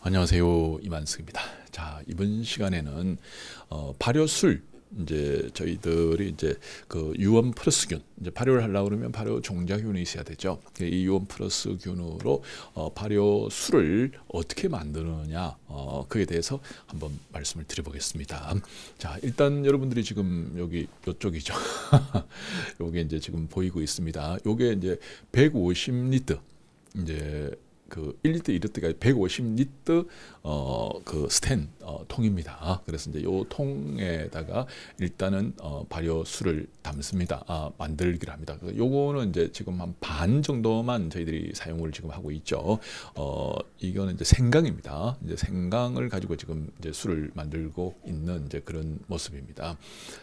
안녕하세요 이만승입니다. 자 이번 시간에는 어, 발효술 이제 저희들이 이제 그 유원 플러스균 이제 발효를 하려고 그러면 발효 종자균이 있어야 되죠. 그 이 유원 플러스균으로 어, 발효술을 어떻게 만드느냐 어, 그에 대해서 한번 말씀을 드려보겠습니다. 자 일단 여러분들이 지금 여기 이쪽이죠. 요게 이제 지금 보이고 있습니다. 요게 이제 150리터 이제 그 1리터, 2리터가 150리터 어 그 스텐 어, 통입니다. 그래서 이제 요 통에다가 일단은 어, 발효수를 담습니다. 아, 만들기를 합니다. 그 요거는 이제 지금 한 반 정도만 저희들이 사용을 지금 하고 있죠. 어, 이거는 이제 생강입니다. 이제 생강을 가지고 지금 이제 술을 만들고 있는 이제 그런 모습입니다.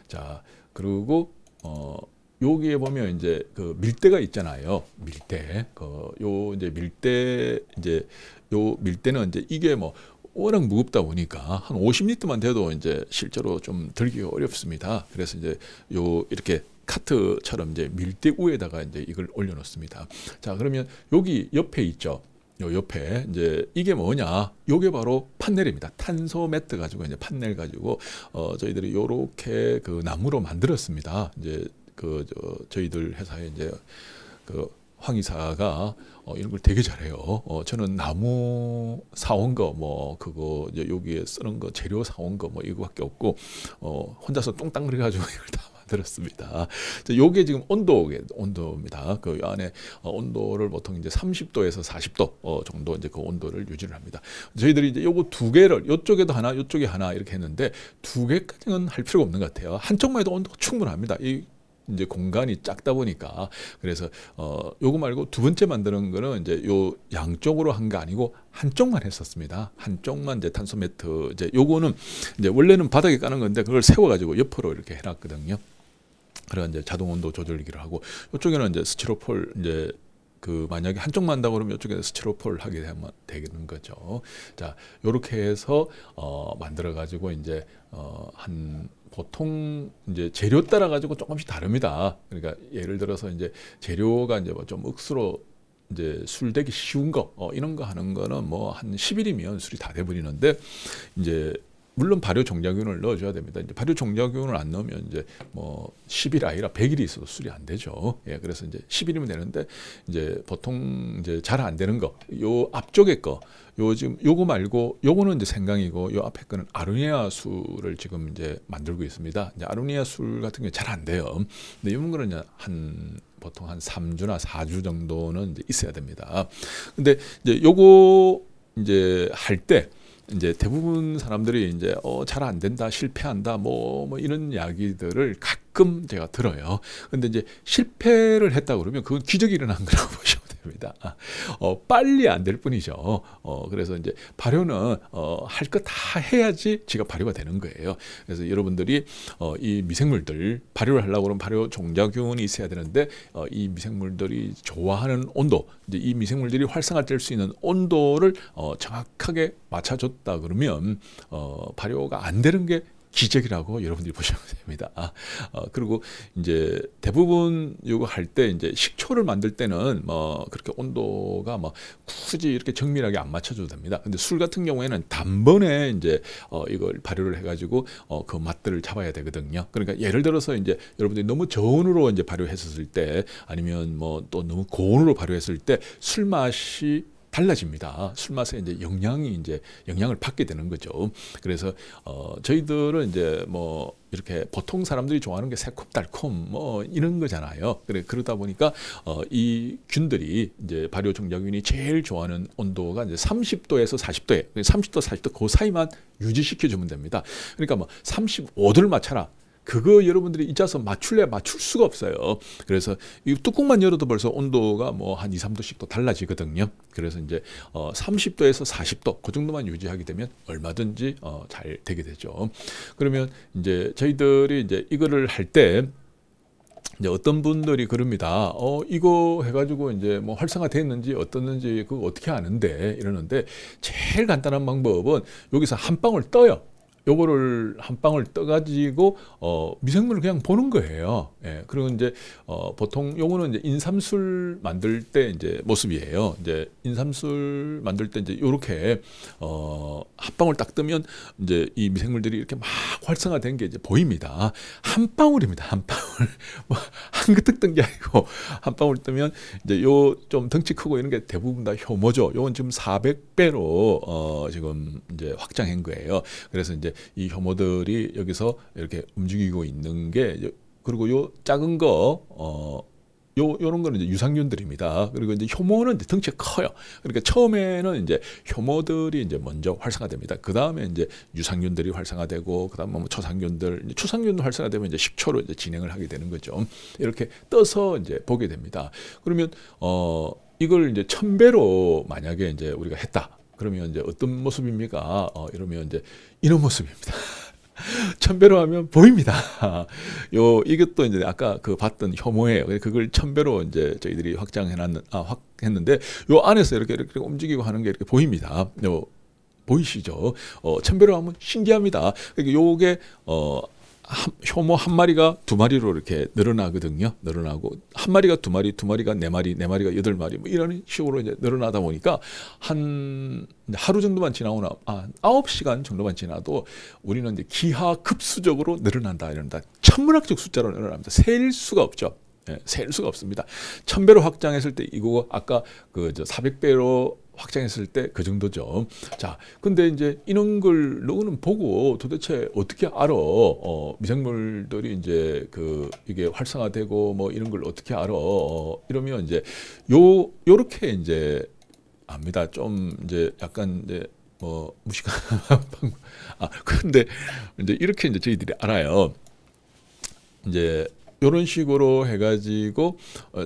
자, 그리고 어 여기에 보면 이제 그 밀대가 있잖아요. 밀대. 그요 이제 밀대 이제 요 밀대는 이제 이게 뭐 워낙 무겁다 보니까 한 50리터만 돼도 이제 실제로 좀들기 어렵습니다. 그래서 이제 요 이렇게 카트처럼 이제 밀대 위에다가 이제 이걸 올려놓습니다. 자 그러면 여기 옆에 있죠. 요 옆에 이제 이게 뭐냐? 요게 바로 판넬입니다. 탄소 매트 가지고 이제 판넬 가지고 어 저희들이 요렇게 그 나무로 만들었습니다. 이제 그 저, 저 희들 회사에 이제 그 황이사가 어, 이런 걸 되게 잘해요. 어, 저는 나무 사온 거 뭐 그거 이제 여기에 쓰는 거 재료 사온 거 뭐 이거밖에 없고 어, 혼자서 똥땅그려 가지고 이걸 다 만들었습니다. 요게 지금 온도 온도입니다. 그 안에 어, 온도를 보통 이제 30도에서 40도 어, 정도 이제 그 온도를 유지를 합니다. 저희들이 이제 요거 두 개를 요쪽에도 하나, 요쪽에 하나 이렇게 했는데 두 개까지는 할 필요가 없는 것 같아요. 한쪽만 해도 온도가 충분합니다. 이 이제 공간이 작다 보니까 그래서 어 요거 말고 두 번째 만드는 거는 이제 요 양쪽으로 한 게 아니고 한쪽만 했었습니다. 한쪽만 이제 탄소 매트 이제 요거는 이제 원래는 바닥에 까는 건데 그걸 세워 가지고 옆으로 이렇게 해 놨거든요. 그래서 이제 자동 온도 조절기를 하고 요쪽에는 이제 스티로폴 이제 그 만약에 한쪽만 한다 그러면 이쪽에 스티로폴 하게 되면 되는 거죠. 자, 요렇게 해서 어 만들어 가지고 이제 어한 보통 이제 재료 따라 가지고 조금씩 다릅니다. 그러니까 예를 들어서 이제 재료가 이제 뭐 좀 억수로 이제 술 되기 쉬운 거 어, 이런 거 하는 거는 뭐 한 10일이면 술이 다 돼버리는데 이제 물론 발효 종자균을 넣어줘야 됩니다. 이제 발효 종자균을안 넣으면 이제 뭐 10일 아니라 100일이 있어도 술이 안 되죠. 예, 그래서 이제 10일이면 되는데 이제 보통 이제 잘 안 되는 거, 요 앞쪽에 거, 요 지금 요거 말고 요거는 이제 생강이고 요 앞에 거는 아로니아 술을 지금 이제 만들고 있습니다. 이제 아로니아 술 같은 게 잘 안 돼요. 근데 이런 거는 한 보통 한 3주나 4주 정도는 있어야 됩니다. 근데 이제 요거 이제 할때 이제 대부분 사람들이 이제 어, 잘 안 된다, 실패한다, 뭐, 뭐 이런 이야기들을 가끔 제가 들어요. 근데 이제 실패를 했다 그러면 그건 기적이 일어난 거라고 보시면 돼요. 됩니다. 아, 어, 빨리 안 될 뿐이죠. 어, 그래서 이제 발효는 어, 할것 다 해야지 지가 발효가 되는 거예요. 그래서 여러분들이 어, 이 미생물들 발효를 하려고 그러면 발효 종자균이 있어야 되는데 어, 이 미생물들이 좋아하는 온도, 이제 이 미생물들이 활성화될 수 있는 온도를 어, 정확하게 맞춰줬다 그러면 어, 발효가 안 되는 게 기적이라고 여러분들이 보시면 됩니다. 아, 어, 그리고 이제 대부분 이거 할 때 이제 식초를 만들 때는 뭐 그렇게 온도가 뭐 굳이 이렇게 정밀하게 안 맞춰줘도 됩니다. 근데 술 같은 경우에는 단번에 이제 어, 이걸 발효를 해가지고 어, 그 맛들을 잡아야 되거든요. 그러니까 예를 들어서 이제 여러분들이 너무 저온으로 이제 발효했었을 때 아니면 뭐 또 너무 고온으로 발효했을 때 술 맛이 달라집니다. 술 맛에 이제 영향이 이제 영향을 받게 되는 거죠. 그래서 어 저희들은 이제 뭐 이렇게 보통 사람들이 좋아하는 게 새콤달콤 뭐 이런 거잖아요. 그래 그러다 보니까 어, 이 균들이 이제 발효 종자균이 제일 좋아하는 온도가 이제 30도에서 40도에 30도 40도 그 사이만 유지시켜 주면 됩니다. 그러니까 뭐 35도를 맞춰라. 그거 여러분들이 잊어서 맞출래 맞출 수가 없어요. 그래서 이 뚜껑만 열어도 벌써 온도가 뭐 한 2, 3도씩 또 달라지거든요. 그래서 이제 어 30도에서 40도 그 정도만 유지하게 되면 얼마든지 어잘 되게 되죠. 그러면 이제 저희들이 이제 이거를 할 때 이제 어떤 분들이 그럽니다. 어, 이거 해가지고 이제 뭐 활성화 됐는지 어떻는지 그거 어떻게 아는데 이러는데 제일 간단한 방법은 여기서 한 방울 떠요. 요거를 한 방울 떠가지고 어, 미생물을 그냥 보는 거예요. 예, 그리고 이제 어, 보통 요거는 이제 인삼술 만들 때 이제 모습이에요. 이제 인삼술 만들 때 이제 요렇게 어, 한 방울 딱 뜨면 이제 이 미생물들이 이렇게 막 활성화된 게 이제 보입니다. 한 방울입니다. 한 방울 뭐 한 그득 뜬게 아니고 한 방울 뜨면 이제 요 좀 덩치 크고 이런 게 대부분 다 효모죠. 요건 지금 400배로 어, 지금 이제 확장한 거예요. 그래서 이제 이 혐오들이 여기서 이렇게 움직이고 있는 게 그리고 요 작은 거 어, 요, 요런 거는 이제 유산균들입니다. 그리고 이제 효모는 이제 덩치가 커요. 그러니까 처음에는 이제 효모들이 이제 먼저 활성화됩니다. 그 다음에 이제 유산균들이 활성화되고, 그 다음에 뭐 초산균들, 초산균 활성화되면 이제 식초로 이제 진행을 하게 되는 거죠. 이렇게 떠서 이제 보게 됩니다. 그러면, 어, 이걸 이제 천배로 만약에 이제 우리가 했다. 그러면 이제 어떤 모습입니까? 어, 이러면 이제 이런 모습입니다. 천배로 하면 보입니다. 요 이것도 이제 아까 그 봤던 혐오예요. 그걸 천배로 이제 저희들이 확장해 놨는 아 확했는데 요 안에서 이렇게 이렇게 움직이고 하는 게 이렇게 보입니다. 요 보이시죠? 어, 천배로 하면 신기합니다. 그러니까 요게 어 한, 효모 한 마리가 두 마리로 이렇게 늘어나거든요. 늘어나고 한 마리가 두 마리, 두 마리가 네 마리, 네 마리가 여덟 마리 뭐 이런 식으로 이제 늘어나다 보니까 한 하루 정도만 지나오나 아, 아홉 시간 정도만 지나도 우리는 이제 기하급수적으로 늘어난다 이런다. 천문학적 숫자로 늘어납니다. 셀 수가 없죠. 셀 예, 수가 없습니다. 천배로 확장했을 때 이거 아까 그 저 400배로 확장했을 때 그 정도죠. 자, 근데 이제 이런 걸 너는 보고 도대체 어떻게 알아? 어, 미생물들이 이제 그 이게 활성화되고 뭐 이런 걸 어떻게 알아? 어, 이러면 이제 요 요렇게 이제 압니다. 좀 이제 약간 이제 뭐 무식한 아, 근데 이제 이렇게 이제 저희들이 알아요. 이제 요런 식으로 해가지고 어,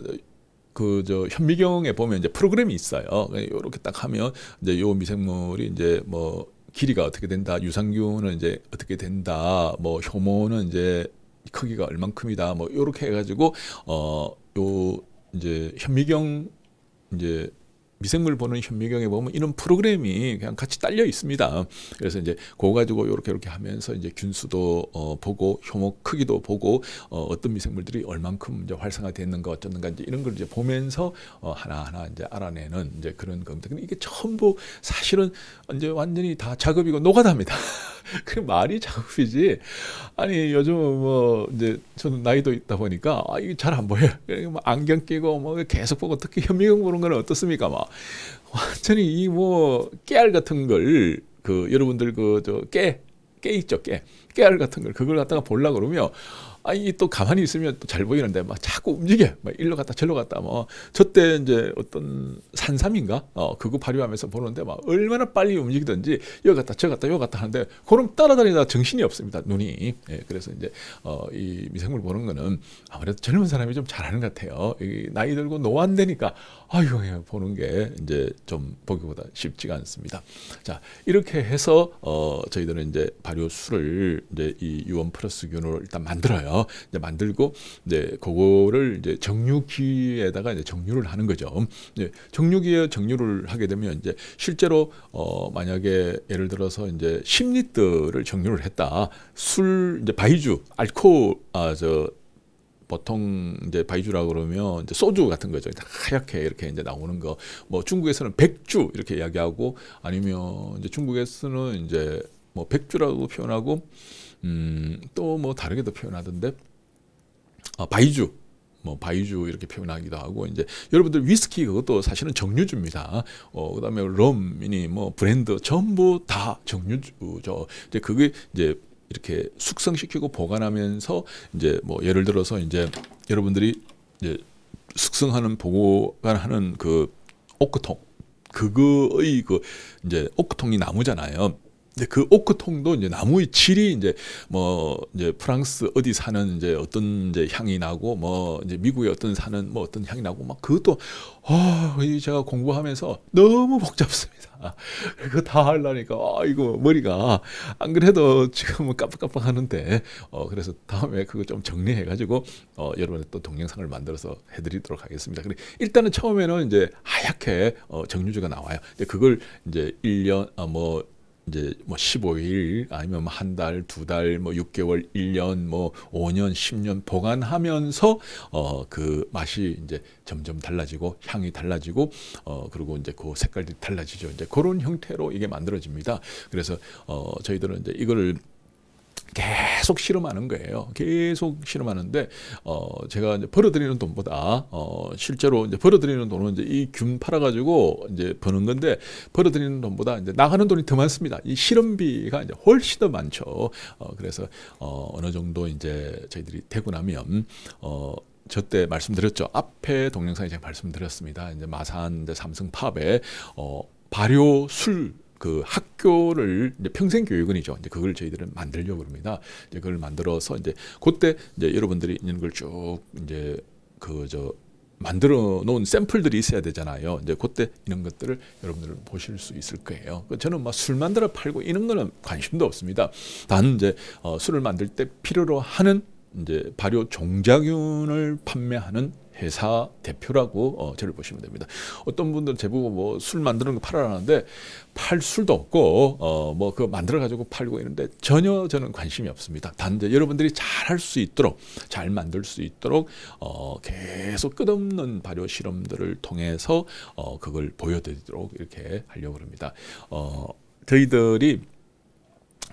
그저 현미경에 보면 이제 프로그램이 있어요. 이렇게 딱 하면 이제 요 미생물이 이제 뭐 길이가 어떻게 된다, 유산균은 이제 어떻게 된다, 뭐 효모는 이제 크기가 얼만큼이다, 뭐 요렇게 해가지고 어 요 이제 현미경 이제 미생물 보는 현미경에 보면 이런 프로그램이 그냥 같이 딸려 있습니다. 그래서 이제 그거 가지고 이렇게 이렇게 하면서 이제 균수도 어, 보고 효모 크기도 보고 어, 어떤 미생물들이 얼만큼 이제 활성화됐는가 어쩌는가 이제 이런 걸 이제 보면서 어, 하나하나 이제 알아내는 이제 그런 겁니다. 근데 이게 전부 사실은 이제 완전히 다 작업이고 노가다입니다. 그 말이 작업이지. 아니 요즘 뭐 이제 저는 나이도 있다 보니까 아 이게 잘 안 보여. 막 뭐 안경 끼고 뭐 계속 보고 특히 현미경 보는 건 어떻습니까? 막 완전히 이 뭐 깨알 같은 걸 그 여러분들 그 저 깨 깨 있죠 깨 깨알 같은 걸 그걸 갖다가 볼라 그러면 아, 니또 가만히 있으면 또 잘 보이는데 막 자꾸 움직여. 막 일로 갔다 절로 갔다. 뭐 저때 이제 어떤 산삼인가? 어, 그거 발효하면서 보는데 막 얼마나 빨리 움직이든지 여기 갔다 저 갔다 여기 갔다 하는데 그럼 따라다니다 정신이 없습니다. 눈이. 예, 그래서 이제 어, 이 미생물 보는 거는 아무래도 젊은 사람이 좀 잘하는 것 같아요. 나이 들고 노안되니까 아유 예, 보는 게 이제 좀 보기보다 쉽지가 않습니다. 자 이렇게 해서 어, 저희들은 이제 발효수를 이제 이 유원 플러스균으로 일단 만들어요. 이제 만들고 이제 그거를 이제 정류기에다가 이제 정류를 하는 거죠. 이제 예, 정류기에 정류를 하게 되면 이제 실제로 어 만약에 예를 들어서 이제 10리터를 정류를 했다. 술 이제 바이주, 알코올 아 저 보통 이제 바이주라 그러면 이제 소주 같은 거죠. 하얗게 이렇게 이제 나오는 거. 뭐 중국에서는 백주 이렇게 이야기하고 아니면 이제 중국에서는 이제 뭐 백주라고 표현하고 음, 또 뭐 다르게도 표현하던데 어, 바이주 뭐 바이주 이렇게 표현하기도 하고 이제 여러분들 위스키 그것도 사실은 정류주입니다. 어 그다음에 럼이니 뭐 브랜드 전부 다 정류주죠. 이제 그게 이제 이렇게 숙성시키고 보관하면서 이제 뭐 예를 들어서 이제 여러분들이 이제 숙성하는 보관하는 그 오크통 그거의 그 이제 오크통이 나무잖아요. 이제 그 오크통도 이제 나무의 질이 이제 뭐 이제 프랑스 어디 사는 이제 어떤 이제 향이 나고 뭐 이제 미국의 어떤 사는 뭐 어떤 향이 나고 막 그것도 아 어, 제가 공부하면서 너무 복잡습니다. 아, 그거 다 하려니까 아 이거 머리가 안 그래도 지금 깜빡깜빡 하는데 어 그래서 다음에 그거 좀 정리해 가지고 어여러분또 동영상을 만들어서 해드리도록 하겠습니다. 그래 일단은 처음에는 이제 하얗게 어, 정류주가 나와요. 근데 그걸 이제 1년 아뭐 이제 뭐 15일 아니면 뭐 한 달, 두 달, 뭐 6개월, 1년, 뭐 5년, 10년 보관하면서 어 그 맛이 이제 점점 달라지고 향이 달라지고 어 그리고 이제 그 색깔이 달라지죠. 이제 그런 형태로 이게 만들어집니다. 그래서 어 저희들은 이제 이거를 계속 실험하는 거예요. 계속 실험하는데 어 제가 이제 벌어들이는 돈보다 어 실제로 이제 벌어들이는 돈은 이제 이 균 팔아 가지고 이제 버는 건데 벌어들이는 돈보다 이제 나가는 돈이 더 많습니다. 이 실험비가 이제 훨씬 더 많죠. 어 그래서 어 어느 정도 이제 저희들이 되고 나면 어 저때 말씀드렸죠. 앞에 동영상에 제가 말씀드렸습니다. 이제 마산 이제 삼성팝의 어 발효 술그 학교를 이제 평생 교육원이죠. 이제 그걸 저희들은 만들려고 합니다. 이제 그걸 만들어서 이제 그때 이제 여러분들이 있는 걸쭉 이제 그저 만들어 놓은 샘플들이 있어야 되잖아요. 이제 그때 이런 것들을 여러분들은 보실 수 있을 거예요. 그 저는 막 술 만들어 팔고 이런 거는 관심도 없습니다. 단 이제 어, 술을 만들 때 필요로 하는 이제 발효 종자균을 판매하는 회사 대표라고 어, 저를 보시면 됩니다. 어떤 분들 대부분 뭐술 만드는 거 팔아라는데 팔 술도 없고 어, 뭐그 만들어 가지고 팔고 있는데 전혀 저는 관심이 없습니다. 단지 여러분들이 잘 할 수 있도록 잘 만들 수 있도록 어, 계속 끝없는 발효 실험들을 통해서 어, 그걸 보여드리도록 이렇게 하려고 합니다. 어, 저희들이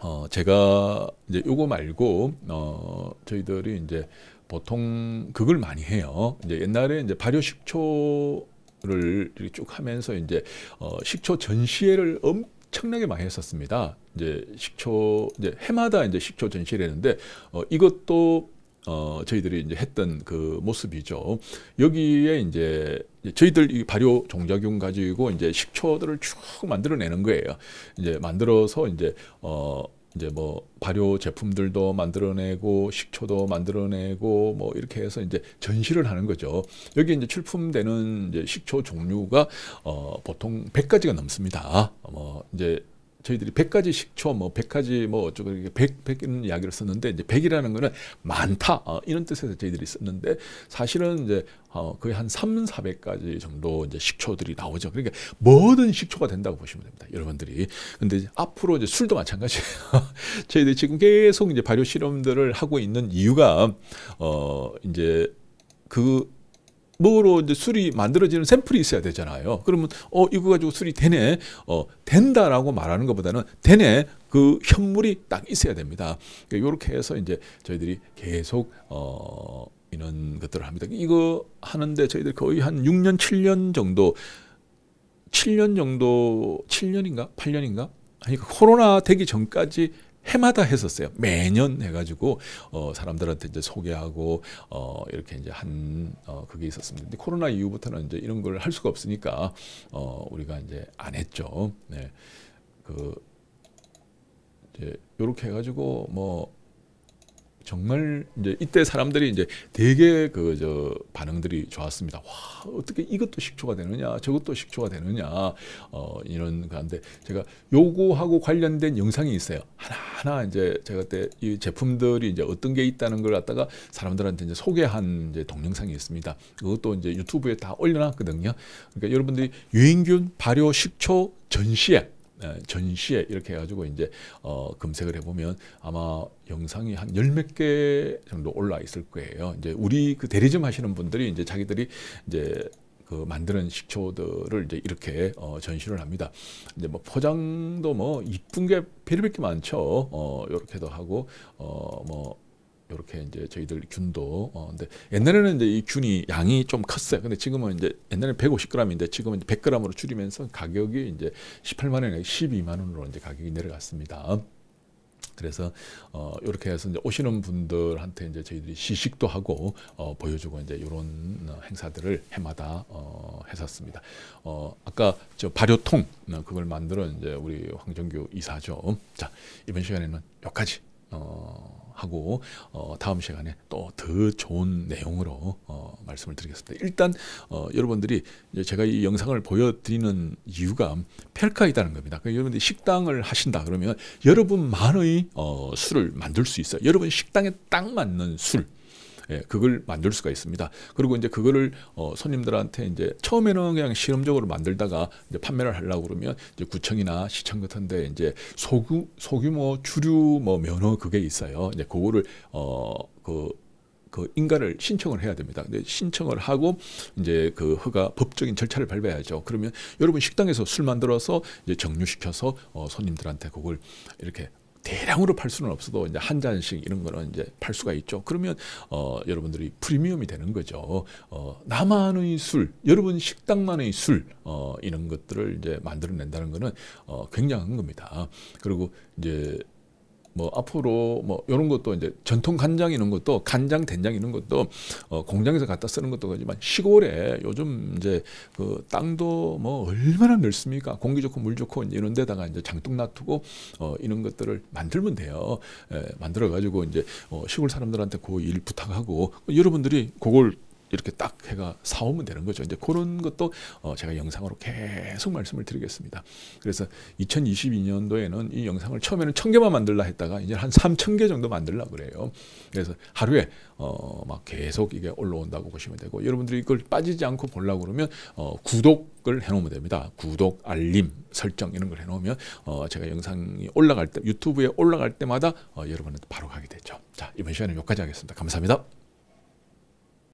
어, 제가 이제 요거 말고 어, 저희들이 이제 보통 그걸 많이 해요. 이제 옛날에 이제 발효 식초를 쭉 하면서 이제 어, 식초 전시회를 엄청나게 많이 했었습니다. 이제 식초 이제 해마다 이제 식초 전시를 했는데 어, 이것도 어, 저희들이 이제 했던 그 모습이죠. 여기에 이제 저희들 이 발효 종자균 가지고 이제 식초들을 쭉 만들어내는 거예요. 이제 만들어서 이제 어 이제 뭐 발효 제품들도 만들어내고 식초도 만들어내고 뭐 이렇게 해서 이제 전시를 하는 거죠. 여기 이제 출품되는 이제 식초 종류가 어 보통 100가지가 넘습니다. 뭐 이제 저희들이 100가지 식초, 뭐 100가지 뭐 어쩌고 이렇게 100, 1 0 0이라 이야기를 썼는데 이제 100이라는 거는 많다 어, 이런 뜻에서 저희들이 썼는데 사실은 이제 어, 거의 한 3, 400가지 정도 이제 식초들이 나오죠. 그러니까 모든 식초가 된다고 보시면 됩니다. 여러분들이. 근데 이제 앞으로 이제 술도 마찬가지예요. 저희들이 지금 계속 이제 발효 실험들을 하고 있는 이유가 어 이제 그 뭐로 이제 술이 만들어지는 샘플이 있어야 되잖아요. 그러면 어 이거 가지고 술이 되네, 어 된다라고 말하는 것보다는 되네 그 현물이 딱 있어야 됩니다. 이렇게 그러니까 해서 이제 저희들이 계속 어 이런 것들을 합니다. 이거 하는데 저희들 거의 한 6년 7년 정도 7년 정도 7년인가 8년인가 그러니까 코로나 되기 전까지 해마다 했었어요. 매년 해가지고 어, 사람들한테 이제 소개하고 어, 이렇게 이제 한 어, 그게 있었습니다. 근데 코로나 이후부터는 이제 이런 걸 할 수가 없으니까 어, 우리가 이제 안 했죠. 네, 그 이제 요렇게 해가지고 뭐 정말 이제 이때 사람들이 이제 되게 그저 반응들이 좋았습니다. 와 어떻게 이것도 식초가 되느냐 저것도 식초가 되느냐 어 이런 건데 제가 요거하고 관련된 영상이 있어요. 하나하나 이제 제가 그때 이 제품들이 이제 어떤 게 있다는 걸 갖다가 사람들한테 이제 소개한 이제 동영상이 있습니다. 그것도 이제 유튜브에 다 올려놨거든요. 그러니까 여러분들이 유인균 발효 식초 전시회 예, 전시회 이렇게 해가지고 이제 어, 검색을 해보면 아마 영상이 한 열 몇 개 정도 올라 있을 거예요. 이제 우리 그 대리점 하시는 분들이 이제 자기들이 이제 그 만드는 식초들을 이제 이렇게 어, 전시를 합니다. 이제 뭐 포장도 뭐 이쁜 게별별게 많죠. 어, 요렇게도 하고 어뭐 이렇게 이제 저희들 균도 어 근데 옛날에는 이제 이 균이 양이 좀 컸어요. 근데 지금은 이제 옛날에는 150g인데 지금은 100g으로 줄이면서 가격이 이제 18만 원에 12만 원으로 이제 가격이 내려갔습니다. 그래서 어 이렇게 해서 이제 오시는 분들한테 이제 저희들이 시식도 하고 어 보여주고 이제 이런 어, 행사들을 해마다 어 했었습니다. 어 아까 저 발효통 어, 그걸 만드는 이제 우리 황정규 이사죠. 자 이번 시간에는 여기까지. 어, 하고 어, 다음 시간에 또 더 좋은 내용으로 어, 말씀을 드리겠습니다. 일단 어, 여러분들이 제가 이 영상을 보여드리는 이유가 펠카있다는 겁니다. 그러니까 여러분들이 식당을 하신다 그러면 여러분만의 어, 술을 만들 수 있어요. 여러분 식당에 딱 맞는 술. 예, 그걸 만들 수가 있습니다. 그리고 이제 그거를 어, 손님들한테 이제 처음에는 그냥 실험적으로 만들다가 이제 판매를 하려고 그러면 이제 구청이나 시청 같은데 이제 소규 소규모 주류 뭐 면허 그게 있어요. 이제 그거를 어 그 그 인가를 신청을 해야 됩니다. 근데 신청을 하고 이제 그 허가 법적인 절차를 밟아야죠. 그러면 여러분 식당에서 술 만들어서 이제 정류시켜서 어 손님들한테 그걸 이렇게 대량으로 팔 수는 없어도 이제 한 잔씩 이런 거는 이제 팔 수가 있죠. 그러면 어, 여러분들이 프리미엄이 되는 거죠. 어, 나만의 술, 여러분 식당만의 술 어, 이런 것들을 이제 만들어낸다는 거는 어, 굉장한 겁니다. 그리고 이제 뭐 앞으로 뭐 이런 것도 이제 전통 간장 이런 것도 간장 된장 이런 것도 어 공장에서 갖다 쓰는 것도 그렇지만 시골에 요즘 이제 그 땅도 뭐 얼마나 넓습니까? 공기 좋고 물 좋고 이런 데다가 이제 장독 놔두고 어 이런 것들을 만들면 돼요. 예, 만들어 가지고 이제 어 시골 사람들한테 그 일 부탁하고 여러분들이 그걸 이렇게 딱 해가 사오면 되는 거죠. 이제 그런 것도 어, 제가 영상으로 계속 말씀을 드리겠습니다. 그래서 2022년도에는 이 영상을 처음에는 천 개만 만들라 했다가 이제 한 3천 개 정도 만들라 그래요. 그래서 하루에 어막 계속 이게 올라온다고 보시면 되고 여러분들이 이걸 빠지지 않고 보려고 그러면 어 구독을 해놓으면 됩니다. 구독, 알림, 설정 이런 걸 해놓으면 어 제가 영상이 올라갈 때 유튜브에 올라갈 때마다 어, 여러분한테 바로 가게 되죠. 자 이번 시간에 여기까지 하겠습니다. 감사합니다.